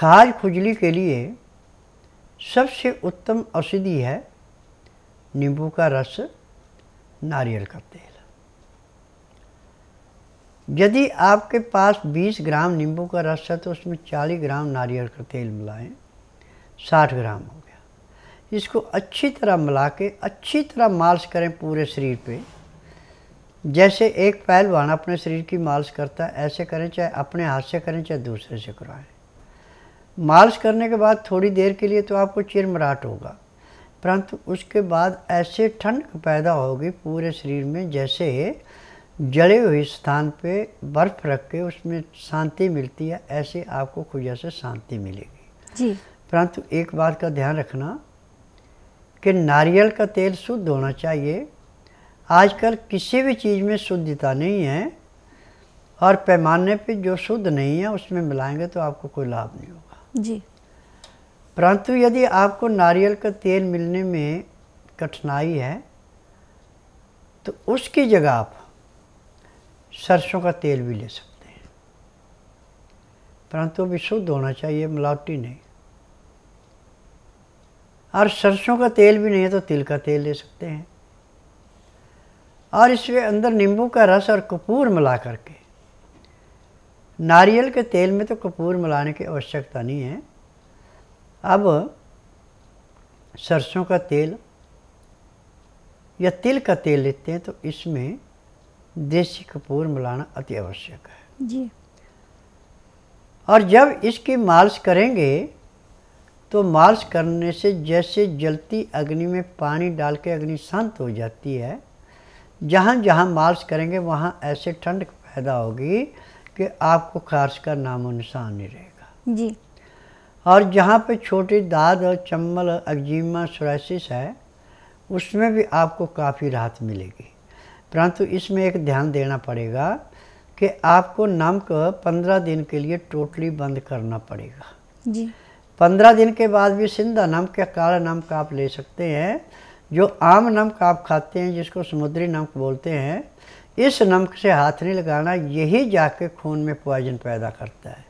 खाज खुजली के लिए सबसे उत्तम औषधि है नींबू का रस नारियल का तेल यदि आपके पास 20 ग्राम नींबू का रस है तो उसमें 40 ग्राम नारियल का तेल मिलाएं 60 ग्राम हो गया इसको अच्छी तरह मिला के अच्छी तरह मालिश करें पूरे शरीर पे जैसे एक पहलवान अपने शरीर की मालिश करता है ऐसे करें चाहे अपने हाथ से करें चाहे दूसरे से करवाएँ मालिश करने के बाद थोड़ी देर के लिए तो आपको चिरमराहट होगा परंतु उसके बाद ऐसे ठंड पैदा होगी पूरे शरीर में जैसे जड़े हुए स्थान पे बर्फ रख के उसमें शांति मिलती है ऐसे आपको खुजा से शांति मिलेगी जी परंतु एक बात का ध्यान रखना कि नारियल का तेल शुद्ध होना चाहिए आजकल किसी भी चीज़ में शुद्धता नहीं है और पैमाने पे जो शुद्ध नहीं है उसमें मिलाएंगे तो आपको कोई लाभ नहीं होगा जी परंतु यदि आपको नारियल का तेल मिलने में कठिनाई है तो उसकी जगह आप सरसों का तेल भी ले सकते हैं परंतु अभी शुद्ध होना चाहिए मिलावटी नहीं और सरसों का तेल भी नहीं है तो तिल का तेल ले सकते हैं और इसके अंदर नींबू का रस और कपूर मिला करके नारियल के तेल में तो कपूर मिलाने की आवश्यकता नहीं है अब सरसों का तेल या तिल का तेल लेते हैं तो इसमें देसी कपूर मिलाना अति आवश्यक है जी और जब इसकी मालिश करेंगे तो मालिश करने से जैसे जलती अग्नि में पानी डाल के अग्नि शांत हो जाती है जहाँ जहाँ मालिश करेंगे वहाँ ऐसे ठंड पैदा होगी कि आपको खांस का नामो निशान नहीं रहेगा जी और जहाँ पे छोटी दाद और चम्बल और एक्जिमा सोराइसिस है उसमें भी आपको काफ़ी राहत मिलेगी परंतु इसमें एक ध्यान देना पड़ेगा कि आपको नमक पंद्रह दिन के लिए टोटली बंद करना पड़ेगा जी पंद्रह दिन के बाद भी सिंधा नमक या काला नमक आप ले सकते हैं जो आम नमक आप खाते हैं जिसको समुद्री नमक बोलते हैं इस नमक से हाथ नहीं लगाना यही जाके खून में पॉइजन पैदा करता है